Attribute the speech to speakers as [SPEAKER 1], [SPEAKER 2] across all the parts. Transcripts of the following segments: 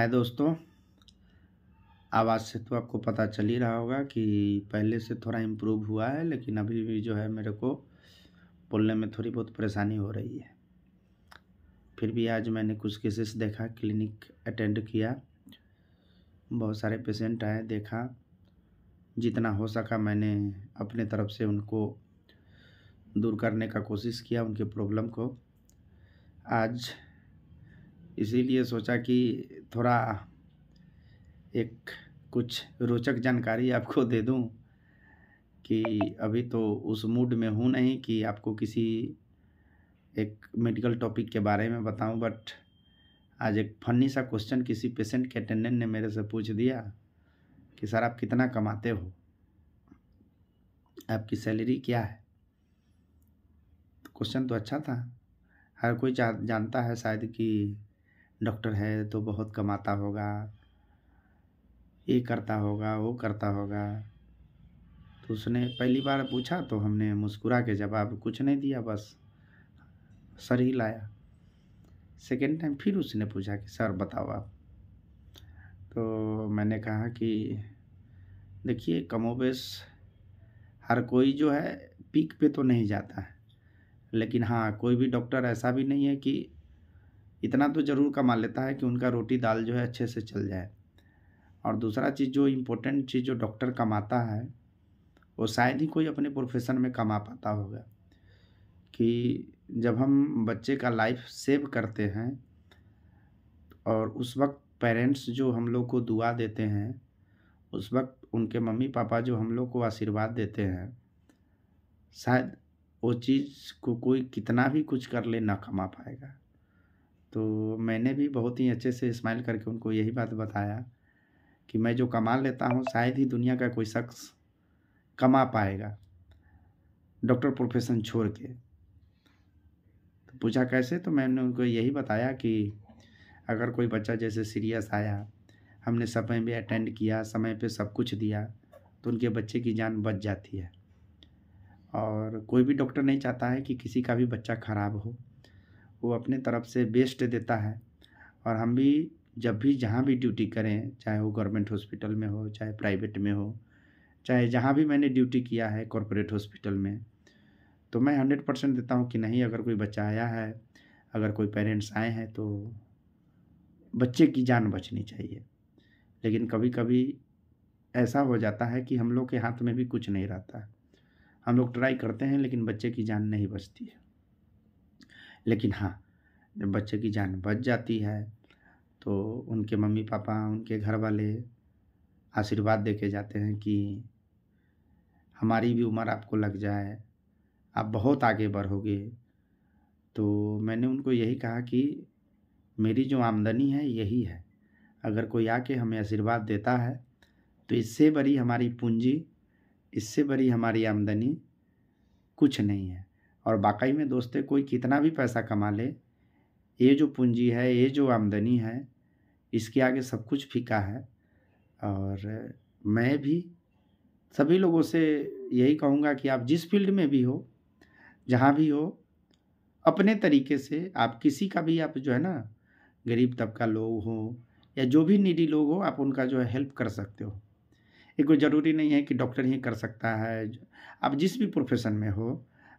[SPEAKER 1] हाय दोस्तों आवाज़ से तो आपको पता चल ही रहा होगा कि पहले से थोड़ा इम्प्रूव हुआ है लेकिन अभी भी जो है मेरे को बोलने में थोड़ी बहुत परेशानी हो रही है फिर भी आज मैंने कुछ केसेस देखा क्लिनिक अटेंड किया बहुत सारे पेशेंट आए देखा जितना हो सका मैंने अपने तरफ से उनको दूर करने का कोशिश किया उनके प्रॉब्लम को आज इसीलिए सोचा कि थोड़ा एक कुछ रोचक जानकारी आपको दे दूं कि अभी तो उस मूड में हूँ नहीं कि आपको किसी एक मेडिकल टॉपिक के बारे में बताऊं बट आज एक फनी सा क्वेश्चन किसी पेशेंट के अटेंडेंट ने मेरे से पूछ दिया कि सर आप कितना कमाते हो आपकी सैलरी क्या है तो क्वेश्चन तो अच्छा था हर कोई जानता है शायद कि डॉक्टर है तो बहुत कमाता होगा ये करता होगा वो करता होगा तो उसने पहली बार पूछा तो हमने मुस्कुरा के जवाब कुछ नहीं दिया बस सर ही लाया सेकेंड टाइम फिर उसने पूछा कि सर बताओ आप तो मैंने कहा कि देखिए कमोबेश हर कोई जो है पीक पे तो नहीं जाता है लेकिन हाँ कोई भी डॉक्टर ऐसा भी नहीं है कि इतना तो ज़रूर कमा लेता है कि उनका रोटी दाल जो है अच्छे से चल जाए और दूसरा चीज़ जो इम्पोर्टेंट चीज़ जो डॉक्टर कमाता है वो शायद ही कोई अपने प्रोफेशन में कमा पाता होगा कि जब हम बच्चे का लाइफ सेव करते हैं और उस वक्त पेरेंट्स जो हम लोग को दुआ देते हैं उस वक्त उनके मम्मी पापा जो हम लोग को आशीर्वाद देते हैं शायद वो चीज़ को कोई कितना भी कुछ कर ले ना कमा पाएगा तो मैंने भी बहुत ही अच्छे से स्माइल करके उनको यही बात बताया कि मैं जो कमा लेता हूँ शायद ही दुनिया का कोई शख्स कमा पाएगा डॉक्टर प्रोफेशन छोड़ के तो पूछा कैसे तो मैंने उनको यही बताया कि अगर कोई बच्चा जैसे सीरियस आया हमने समय में अटेंड किया समय पे सब कुछ दिया तो उनके बच्चे की जान बच जाती है और कोई भी डॉक्टर नहीं चाहता है कि किसी का भी बच्चा ख़राब हो वो अपने तरफ से बेस्ट देता है और हम भी जब भी जहाँ भी ड्यूटी करें चाहे वो गवर्नमेंट हॉस्पिटल में हो चाहे प्राइवेट में हो चाहे जहाँ भी मैंने ड्यूटी किया है कॉरपोरेट हॉस्पिटल में तो मैं हंड्रेड परसेंट देता हूँ कि नहीं अगर कोई बच्चा आया है अगर कोई पेरेंट्स आए हैं तो बच्चे की जान बचनी चाहिए लेकिन कभी कभी ऐसा हो जाता है कि हम लोग के हाथ में भी कुछ नहीं रहता हम लोग ट्राई करते हैं लेकिन बच्चे की जान नहीं बचती है लेकिन हाँ जब बच्चे की जान बच जाती है तो उनके मम्मी पापा उनके घर वाले आशीर्वाद दे के जाते हैं कि हमारी भी उम्र आपको लग जाए आप बहुत आगे बढ़ोगे तो मैंने उनको यही कहा कि मेरी जो आमदनी है यही है अगर कोई आके हमें आशीर्वाद देता है तो इससे बड़ी हमारी पूंजी इससे बड़ी हमारी आमदनी कुछ नहीं है और वाकई में दोस्तों कोई कितना भी पैसा कमा ले ये जो पूंजी है ये जो आमदनी है इसके आगे सब कुछ फीका है और मैं भी सभी लोगों से यही कहूँगा कि आप जिस फील्ड में भी हो जहाँ भी हो अपने तरीके से आप किसी का भी आप जो है ना गरीब तबका लोग हो या जो भी निडी लोग हो आप उनका जो है हेल्प कर सकते हो ये कोई ज़रूरी नहीं है कि डॉक्टर ही कर सकता है आप जिस भी प्रोफेशन में हो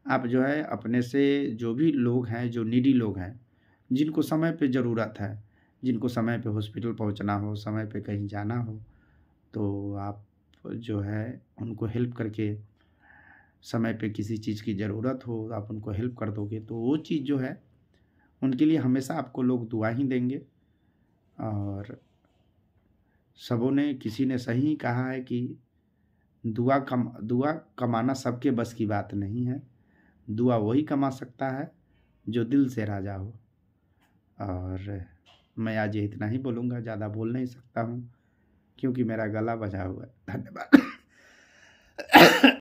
[SPEAKER 1] आप जो है अपने से जो भी लोग हैं जो निडी लोग हैं जिनको समय पे ज़रूरत है जिनको समय पे हॉस्पिटल पहुंचना हो समय पे कहीं जाना हो तो आप जो है उनको हेल्प करके समय पे किसी चीज़ की ज़रूरत हो आप उनको हेल्प कर दोगे तो वो चीज़ जो है उनके लिए हमेशा आपको लोग दुआ ही देंगे और सबों ने किसी ने सही कहा है कि दुआ कम दुआ कमाना सबके बस की बात नहीं है दुआ वही कमा सकता है जो दिल से राजा हो और मैं आज इतना ही बोलूँगा ज़्यादा बोल नहीं सकता हूँ क्योंकि मेरा गला बजा हुआ है धन्यवाद